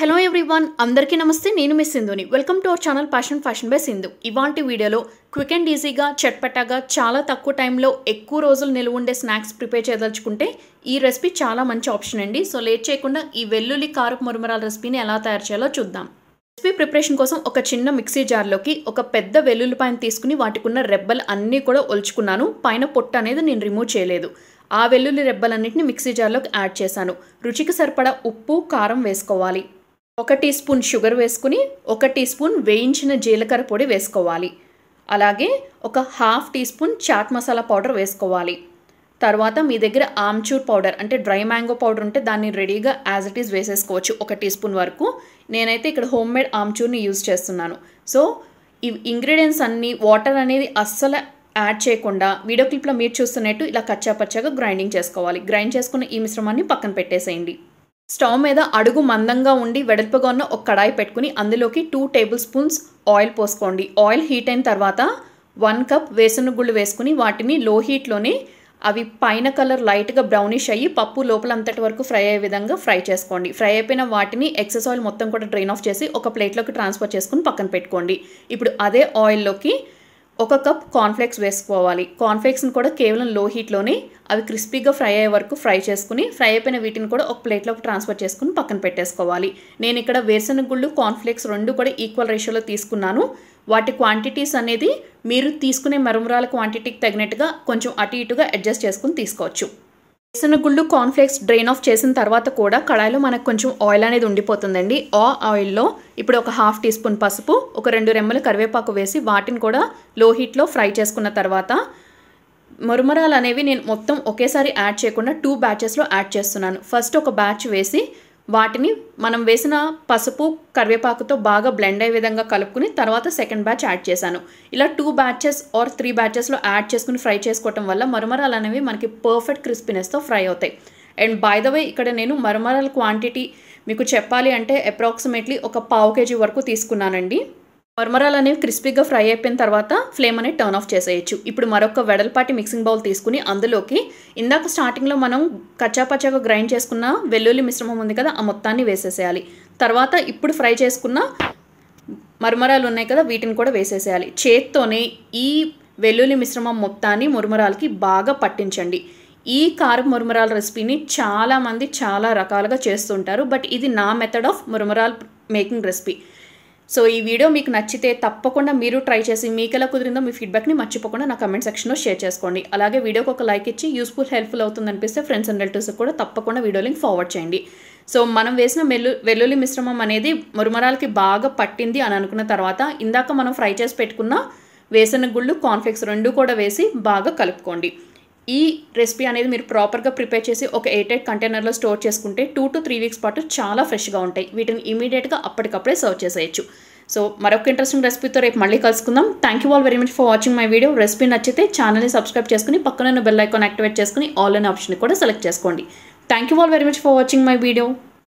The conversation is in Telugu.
హలో ఎవ్రీవన్ అందరికీ నమస్తే నేను మీ సింధుని welcome to our channel passion fashion by Sindhu ఇవాంటి వీడియోలో క్విక్ అండ్ ఈజీగా చట్పటాగా చాలా తక్కువ టైంలో ఎక్కువ రోజులు నిలువ ఉండే స్నాక్స్ ప్రిపేర్ చేయదలుచుకుంటే ఈ రెసిపీ చాలా మంచి ఆప్షన్ అండి సో లేట్ చేయకుండా ఈ వెల్లుల్లి కారపు మురమరాల రెసిపీని ఎలా తయారు చేయాలో చూద్దాం రెసిపీ ప్రిపరేషన్ కోసం ఒక చిన్న మిక్సీ జార్లోకి ఒక పెద్ద వెల్లుల్లిపాయను తీసుకుని వాటికున్న రెబ్బలు అన్నీ కూడా ఒలుచుకున్నాను పైన పొట్ట అనేది నేను రిమూవ్ చేయలేదు ఆ వెల్లుల్లి రెబ్బలన్నింటినీ మిక్సీ జార్లోకి యాడ్ చేశాను రుచికి సరిపడా ఉప్పు కారం వేసుకోవాలి ఒక టీ స్పూన్ షుగర్ వేసుకుని ఒక టీ స్పూన్ వేయించిన జీలకర్ర పొడి వేసుకోవాలి అలాగే ఒక half teaspoon chaat masala powder వేసుకోవాలి తర్వాత మీ దగ్గర ఆమ్చూర్ పౌడర్ అంటే డ్రై మ్యాంగో పౌడర్ ఉంటే దాన్ని రెడీగా యాజ్ ఇట్ ఈస్ వేసేసుకోవచ్చు ఒక టీ స్పూన్ వరకు నేనైతే ఇక్కడ హోమ్ మేడ్ ఆమ్చూర్ని యూజ్ చేస్తున్నాను సో ఈ ఇంగ్రీడియంట్స్ అన్నీ వాటర్ అనేది అస్సలు యాడ్ చేయకుండా వీడియో క్లిప్లో మీరు చూస్తున్నట్టు ఇలా కచ్చాపచ్చాగా గ్రైండింగ్ చేసుకోవాలి గ్రైండ్ చేసుకున్న ఈ మిశ్రమాన్ని పక్కన పెట్టేసేయండి స్టవ్ మీద అడుగు మందంగా ఉండి వెడల్పుగా ఉన్న ఒక కడాయి పెట్టుకుని అందులోకి టూ టేబుల్ స్పూన్స్ ఆయిల్ పోసుకోండి ఆయిల్ హీట్ అయిన తర్వాత వన్ కప్ వేసిన గుళ్ళు వేసుకుని వాటిని లో హీట్లోనే అవి పైన కలర్ లైట్గా బ్రౌనిష్ అయ్యి పప్పు లోపల అంతటి వరకు ఫ్రై అయ్యే విధంగా ఫ్రై చేసుకోండి ఫ్రై అయిపోయిన వాటిని ఎక్సెస్ ఆయిల్ మొత్తం కూడా డ్రైన్ ఆఫ్ చేసి ఒక ప్లేట్లోకి ట్రాన్స్ఫర్ చేసుకుని పక్కన పెట్టుకోండి ఇప్పుడు అదే ఆయిల్లోకి ఒక కప్ కార్న్ఫ్లేక్స్ వేసుకోవాలి కార్న్ఫ్లేక్స్ని కూడా కేవలం లో హీట్లోనే అవి క్రిస్పీగా ఫ్రై అయ్యే వరకు ఫ్రై చేసుకుని ఫ్రై అయిపోయిన వీటిని కూడా ఒక ప్లేట్లోకి ట్రాన్స్ఫర్ చేసుకుని పక్కన పెట్టేసుకోవాలి నేను ఇక్కడ వేరుశనగ గుళ్ళు కాన్ఫ్లెక్స్ రెండు కూడా ఈక్వల్ రేషియోలో తీసుకున్నాను వాటి క్వాంటిటీస్ అనేది మీరు తీసుకునే మరుమరాల క్వాంటిటీకి తగినట్టుగా కొంచెం అటు ఇటుగా అడ్జస్ట్ చేసుకుని తీసుకోవచ్చు గుళ్ళు కార్న్ఫ్లేక్స్ డ్రైన్ ఆఫ్ చేసిన తర్వాత కూడా కడాయిలో మనకు కొంచెం ఆయిల్ అనేది ఉండిపోతుందండి ఆ ఆయిల్లో ఇప్పుడు ఒక హాఫ్ టీ స్పూన్ పసుపు ఒక రెండు రెమ్మలు కరివేపాకు వేసి వాటిని కూడా లో హీట్లో ఫ్రై చేసుకున్న తర్వాత మురుమరాలు అనేవి నేను మొత్తం ఒకేసారి యాడ్ చేయకుండా టూ బ్యాచెస్లో యాడ్ చేస్తున్నాను ఫస్ట్ ఒక బ్యాచ్ వేసి వాటిని మనం వేసిన పసుపు కరివేపాకుతో బాగా బ్లెండ్ అయ్యే విధంగా కలుపుకుని తర్వాత సెకండ్ బ్యాచ్ యాడ్ చేశాను ఇలా టూ బ్యాచెస్ ఆర్ త్రీ బ్యాచెస్లో యాడ్ చేసుకుని ఫ్రై చేసుకోవటం వల్ల మరమరాలు అనేవి మనకి పర్ఫెక్ట్ క్రిస్పీనెస్తో ఫ్రై అవుతాయి అండ్ బై ద వే ఇక్కడ నేను మరమరాల క్వాంటిటీ మీకు చెప్పాలి అంటే అప్రాక్సిమేట్లీ ఒక పావు కేజీ వరకు తీసుకున్నానండి మరమరాలు అనేవి క్రిస్పీగా ఫ్రై అయిపోయిన తర్వాత ఫ్లేమ్ అనేది టర్న్ ఆఫ్ చేసేయచ్చు ఇప్పుడు మరొక వెడల్పాటి మిక్సింగ్ బౌల్ తీసుకుని అందులోకి ఇందాక స్టార్టింగ్లో మనం కచ్చాపచ్చాగా గ్రైండ్ చేసుకున్న వెల్లుల్లి మిశ్రమం ఉంది కదా ఆ మొత్తాన్ని వేసేసేయాలి తర్వాత ఇప్పుడు ఫ్రై చేసుకున్న మరమరాలు ఉన్నాయి కదా వీటిని కూడా వేసేసేయాలి చేత్తోనే ఈ వెల్లుల్లి మిశ్రమం మొత్తాన్ని మురమరాలకి బాగా పట్టించండి ఈ కారం మురమరాల రెసిపీని చాలామంది చాలా రకాలుగా చేస్తుంటారు బట్ ఇది నా మెథడ్ ఆఫ్ మురమరాల్ మేకింగ్ రెసిపీ సో ఈ వీడియో మీకు నచ్చితే తప్పకుండా మీరు ట్రై చేసి మీకు ఎలా కుదిరిందో మీ ఫీడ్బ్యాక్ని మర్చిపోకుండా నా కమెంట్ సెక్షన్లో షేర్ చేసుకోండి అలాగే వీడియోకి ఒక లైక్ ఇచ్చి యూస్ఫుల్ హెల్ప్ఫుల్ అవుతుంది అనిపిస్తే ఫ్రెండ్స్ అండ్ రిలేటివ్స్ కూడా తప్పకుండా వీడియో లింక్ ఫార్వర్డ్ చేయండి సో మనం వేసిన మెల్లు వెల్లుల్లి మిశ్రమం అనేది మురుమరాలకి బాగా పట్టింది అని అనుకున్న తర్వాత ఇందాక మనం ఫ్రై చేసి పెట్టుకున్న వేసిన గుళ్ళు కాన్ఫ్లెక్స్ రెండు కూడా వేసి బాగా కలుపుకోండి ఈ రెసిపీ అనేది మీరు ప్రాపర్గా ప్రిపేర్ చేసి ఒక ఎయిట్ ఎయిట్ కంటైనర్లో స్టోర్ చేసుకుంటే టూ టు త్రీ వీక్స్ పాటు చాలా ఫ్రెష్గా ఉంటాయి వీటిని ఇమీడియట్గా అప్పటికప్పుడే సర్వ్ చేసేయచ్చు సో మరొక ఇంట్రెస్టింగ్ రెసిపీతో రేపు మళ్ళీ కలుసుకుందాం thank you all very much for watching my video recipe నచ్చితే ఛానల్ని సబ్స్క్రైబ్ చేసుకుని పక్కన బెల్ ఐకాన్ యాక్టివేట్ చేసుకుని ఆల్ అనే ఆప్షన్ కూడా సెలెక్ట్ చేసుకోండి thank you all very much for watching my video